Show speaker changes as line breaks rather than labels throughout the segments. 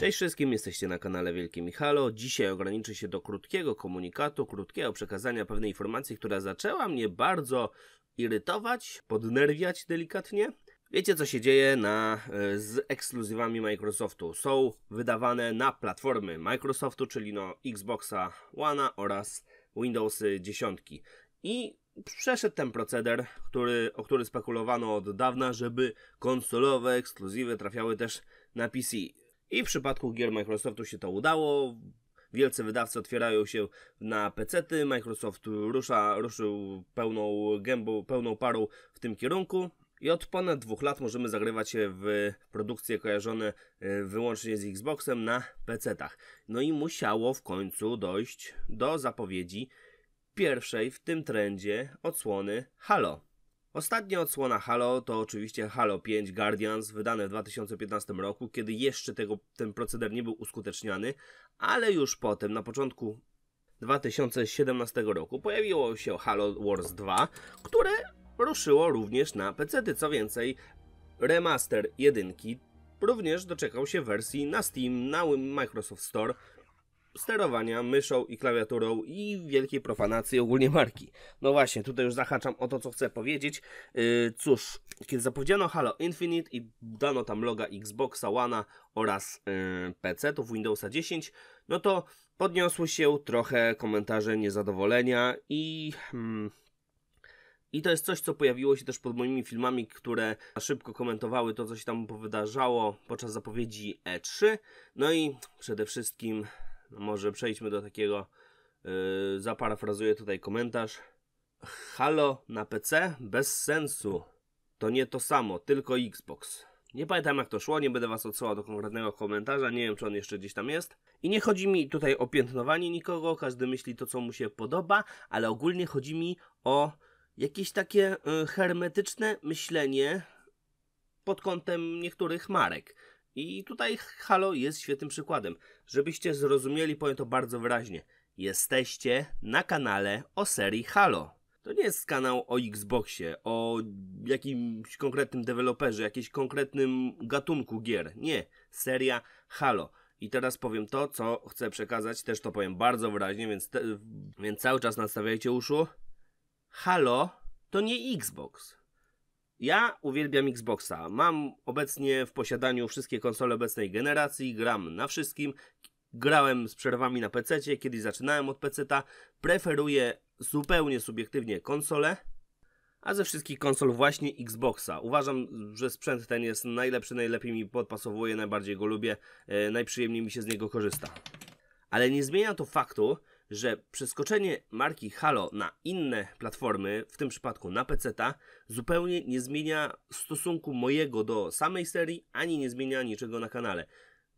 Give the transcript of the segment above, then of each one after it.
Cześć wszystkim, jesteście na kanale Wielkie Michalo. Dzisiaj ograniczę się do krótkiego komunikatu, krótkiego przekazania pewnej informacji, która zaczęła mnie bardzo irytować, podnerwiać delikatnie. Wiecie, co się dzieje na, e, z ekskluzywami Microsoftu? Są wydawane na platformy Microsoftu, czyli no Xboxa One oraz Windowsy 10. I przeszedł ten proceder, który, o który spekulowano od dawna, żeby konsolowe ekskluzywy trafiały też na PC. I w przypadku gier Microsoftu się to udało. Wielcy wydawcy otwierają się na PC-ty. Microsoft rusza, ruszył pełną gębą, pełną parą w tym kierunku. I od ponad dwóch lat możemy zagrywać się w produkcje kojarzone e, wyłącznie z Xboxem na PC-tach. No i musiało w końcu dojść do zapowiedzi pierwszej w tym trendzie odsłony Halo. Ostatnia odsłona Halo to oczywiście Halo 5 Guardians, wydane w 2015 roku, kiedy jeszcze tego, ten proceder nie był uskuteczniany, ale już potem, na początku 2017 roku, pojawiło się Halo Wars 2, które ruszyło również na PC. Co więcej, remaster jedynki również doczekał się wersji na Steam, na Microsoft Store sterowania myszą i klawiaturą i wielkiej profanacji ogólnie marki. No właśnie, tutaj już zahaczam o to, co chcę powiedzieć. Yy, cóż, kiedy zapowiedziano Halo Infinite i dano tam loga Xboxa One oraz yy, pc to Windowsa 10, no to podniosły się trochę komentarze niezadowolenia i... Hmm, i to jest coś, co pojawiło się też pod moimi filmami, które szybko komentowały to, co się tam wydarzało podczas zapowiedzi E3. No i przede wszystkim no może przejdźmy do takiego, yy, zaparafrazuję tutaj komentarz. Halo na PC? Bez sensu. To nie to samo, tylko Xbox. Nie pamiętam jak to szło, nie będę was odsyłał do konkretnego komentarza, nie wiem czy on jeszcze gdzieś tam jest. I nie chodzi mi tutaj o piętnowanie nikogo, każdy myśli to co mu się podoba, ale ogólnie chodzi mi o jakieś takie e, hermetyczne myślenie pod kątem niektórych marek. I tutaj Halo jest świetnym przykładem. Żebyście zrozumieli, powiem to bardzo wyraźnie. Jesteście na kanale o serii Halo. To nie jest kanał o Xboxie, o jakimś konkretnym deweloperze, jakimś konkretnym gatunku gier. Nie, seria Halo. I teraz powiem to, co chcę przekazać, też to powiem bardzo wyraźnie, więc, te, więc cały czas nastawiajcie uszu. Halo to nie Xbox. Ja uwielbiam Xboxa. Mam obecnie w posiadaniu wszystkie konsole obecnej generacji, gram na wszystkim. Grałem z przerwami na PC, kiedy zaczynałem od PC. Preferuję zupełnie subiektywnie konsole, a ze wszystkich konsol właśnie Xboxa. Uważam, że sprzęt ten jest najlepszy, najlepiej mi podpasowuje, najbardziej go lubię, e, najprzyjemniej mi się z niego korzysta. Ale nie zmienia to faktu, że przeskoczenie marki Halo na inne platformy, w tym przypadku na PC, zupełnie nie zmienia stosunku mojego do samej serii, ani nie zmienia niczego na kanale.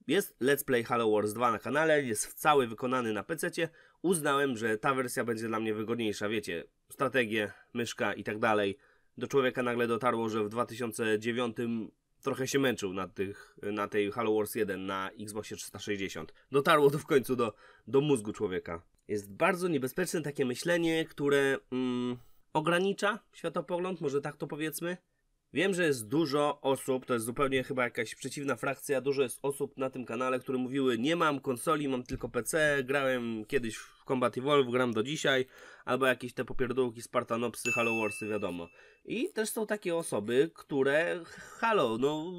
Jest Let's Play Halo Wars 2 na kanale, jest cały wykonany na PC. Uznałem, że ta wersja będzie dla mnie wygodniejsza. Wiecie, strategie, myszka i tak dalej. Do człowieka nagle dotarło, że w 2009 trochę się męczył na, tych, na tej Halo Wars 1 na Xboxie 360. Dotarło to w końcu do, do mózgu człowieka. Jest bardzo niebezpieczne takie myślenie, które mm, ogranicza światopogląd, może tak to powiedzmy. Wiem, że jest dużo osób, to jest zupełnie chyba jakaś przeciwna frakcja, dużo jest osób na tym kanale, które mówiły nie mam konsoli, mam tylko PC, grałem kiedyś w Combat Evolve, gram do dzisiaj, albo jakieś te popierdółki Spartanopsy, Halo Warsy, wiadomo. I też są takie osoby, które, halo, no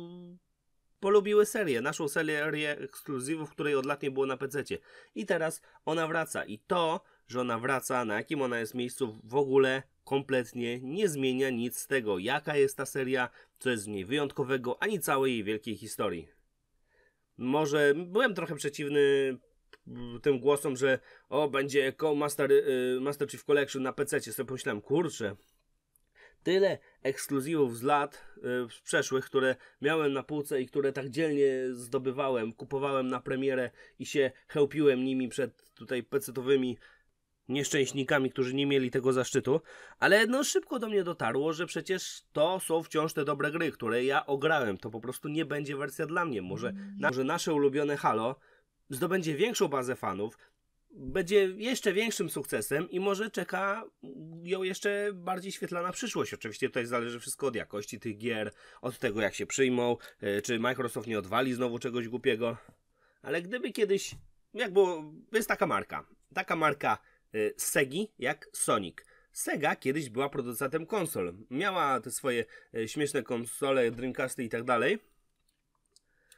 polubiły serię, naszą serię ekskluzywów, której od lat nie było na PC. I teraz ona wraca i to, że ona wraca, na jakim ona jest miejscu w ogóle kompletnie nie zmienia nic z tego, jaka jest ta seria, co jest w niej wyjątkowego, ani całej jej wielkiej historii. Może byłem trochę przeciwny tym głosom, że o, będzie Echo Master, y, Master Chief Collection na PC, sobie pomyślałem, kurczę, tyle ekskluzywów z lat y, z przeszłych, które miałem na półce i które tak dzielnie zdobywałem, kupowałem na premierę i się chełpiłem nimi przed tutaj pecetowymi nieszczęśnikami, którzy nie mieli tego zaszczytu, ale no szybko do mnie dotarło, że przecież to są wciąż te dobre gry, które ja ograłem. To po prostu nie będzie wersja dla mnie. Może, mm. na, może nasze ulubione Halo zdobędzie większą bazę fanów, będzie jeszcze większym sukcesem i może czeka ją jeszcze bardziej świetlana przyszłość. Oczywiście tutaj zależy wszystko od jakości tych gier, od tego jak się przyjmą, e, czy Microsoft nie odwali znowu czegoś głupiego. Ale gdyby kiedyś, jak było, jest taka marka, taka marka e, Segi jak Sonic. Sega kiedyś była producentem konsol. Miała te swoje e, śmieszne konsole, Dreamcasty i tak dalej.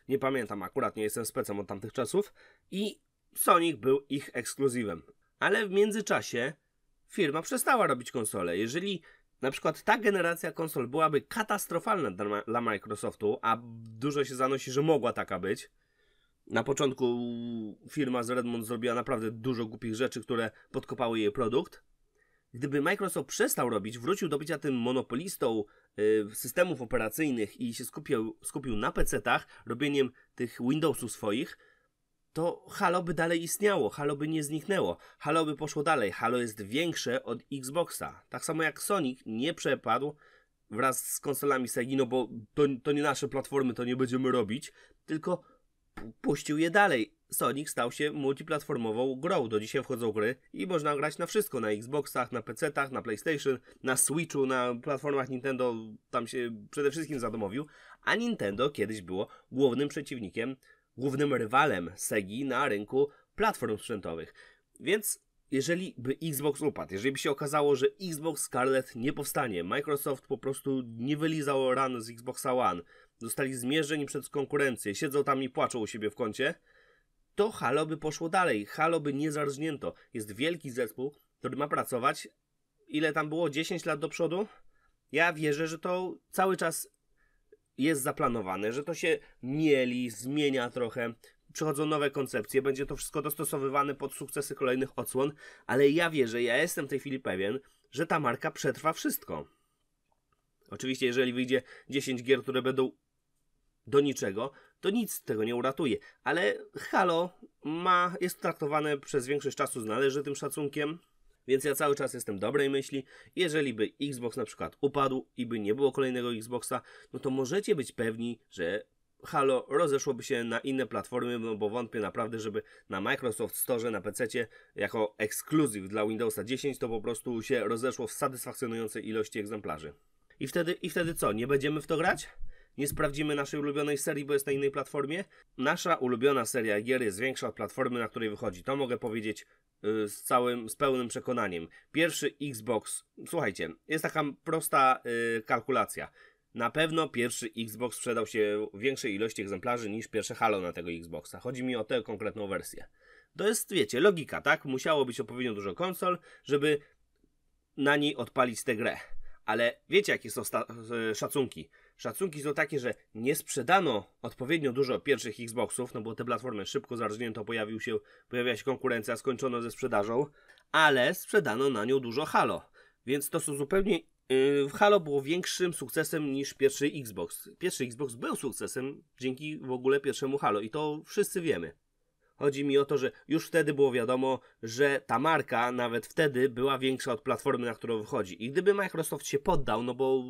Nie pamiętam akurat, nie jestem specem od tamtych czasów. I Sonic był ich ekskluzywem. Ale w międzyczasie firma przestała robić konsole. Jeżeli na przykład ta generacja konsol byłaby katastrofalna dla, Microsoftu, a dużo się zanosi, że mogła taka być. Na początku firma z Redmond zrobiła naprawdę dużo głupich rzeczy, które podkopały jej produkt. Gdyby Microsoft przestał robić, wrócił do bycia tym monopolistą y, systemów operacyjnych i się skupił, skupił na PC-tach, robieniem tych Windowsów swoich, to Halo by dalej istniało, Halo by nie zniknęło, Halo by poszło dalej, Halo jest większe od Xboxa. Tak samo jak Sonic nie przepadł wraz z konsolami Sega, no bo to, to nie nasze platformy, to nie będziemy robić, tylko puścił je dalej. Sonic stał się multiplatformową grą. Do dzisiaj wchodzą gry i można grać na wszystko. Na Xboxach, na PC-tach, na PlayStation, na Switchu, na platformach Nintendo. Tam się przede wszystkim zadomowił. A Nintendo kiedyś było głównym przeciwnikiem głównym rywalem Segi na rynku platform sprzętowych. Więc jeżeli by Xbox upadł, jeżeli by się okazało, że Xbox Scarlet nie powstanie, Microsoft po prostu nie wylizało ran z Xboxa One, zostali zmierzeni przez konkurencję, siedzą tam i płaczą u siebie w kącie, to Halo by poszło dalej, Halo by nie zarżnięto. Jest wielki zespół, który ma pracować, ile tam było, 10 lat do przodu? Ja wierzę, że to cały czas jest zaplanowane, że to się mieli, zmienia trochę, przychodzą nowe koncepcje, będzie to wszystko dostosowywane pod sukcesy kolejnych odsłon, ale ja wierzę, ja jestem w tej chwili pewien, że ta marka przetrwa wszystko. Oczywiście, jeżeli wyjdzie 10 gier, które będą do niczego, to nic tego nie uratuje. Ale Halo ma, jest traktowane przez większość czasu z należytym szacunkiem, więc ja cały czas jestem dobrej myśli. Jeżeli by Xbox na przykład upadł i by nie było kolejnego Xboxa, no to możecie być pewni, że Halo rozeszłoby się na inne platformy, no bo wątpię naprawdę, żeby na Microsoft Store na PC jako ekskluzyw dla Windowsa 10 to po prostu się rozeszło w satysfakcjonującej ilości egzemplarzy. I wtedy, I wtedy co? Nie będziemy w to grać? Nie sprawdzimy naszej ulubionej serii, bo jest na innej platformie? Nasza ulubiona seria gier jest większa od platformy, na której wychodzi. To mogę powiedzieć Y, z całym, z pełnym przekonaniem. Pierwszy Xbox, słuchajcie, jest taka prosta y, kalkulacja. Na pewno pierwszy Xbox sprzedał się w większej ilości egzemplarzy niż pierwsze Halo na tego Xboxa. Chodzi mi o tę konkretną wersję. To jest, wiecie, logika, tak? Musiało być odpowiednio dużo konsol, żeby na niej odpalić tę grę. Ale wiecie, jakie są e, szacunki? Szacunki są takie, że nie sprzedano odpowiednio dużo pierwszych Xboxów, no bo te platformy szybko zarżnięto, pojawił się, pojawiła się konkurencja, skończono ze sprzedażą, ale sprzedano na nią dużo Halo. Więc to są zupełnie y, w Halo było większym sukcesem niż pierwszy Xbox. Pierwszy Xbox był sukcesem dzięki w ogóle pierwszemu Halo i to wszyscy wiemy. Chodzi mi o to, że już wtedy było wiadomo, że ta marka nawet wtedy była większa od platformy, na którą wychodzi. I gdyby Microsoft się poddał, no bo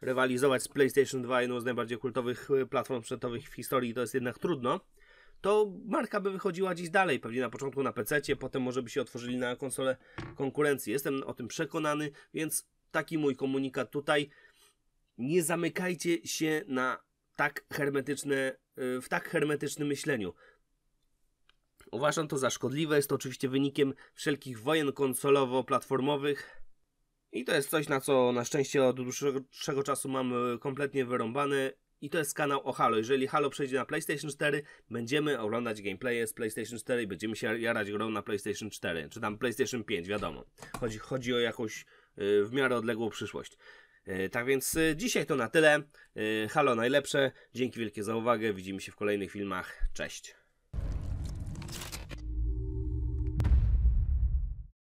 rywalizować z PlayStation 2, jedną z najbardziej kultowych e, platform sprzętowych w historii, to jest jednak trudno, to marka by wychodziła gdzieś dalej, pewnie na początku na PC, potem może by się otworzyli na konsole konkurencji. Jestem o tym przekonany, więc taki mój komunikat tutaj. Nie zamykajcie się na tak hermetyczne, e, w tak hermetycznym myśleniu. Uważam to za szkodliwe, jest to oczywiście wynikiem wszelkich wojen konsolowo-platformowych i to jest coś, na co na szczęście od dłuższego czasu mam e, kompletnie wyrąbane i to jest kanał o Halo. Jeżeli Halo przejdzie na PlayStation 4, będziemy oglądać gameplaye z PlayStation 4 i będziemy się jarać grą na PlayStation 4, czy tam PlayStation 5, wiadomo. Chodzi, chodzi o jakąś e, w miarę odległą przyszłość. E, tak więc dzisiaj to na tyle. Halo najlepsze. Dzięki wielkie za uwagę. Widzimy się w kolejnych filmach. Cześć.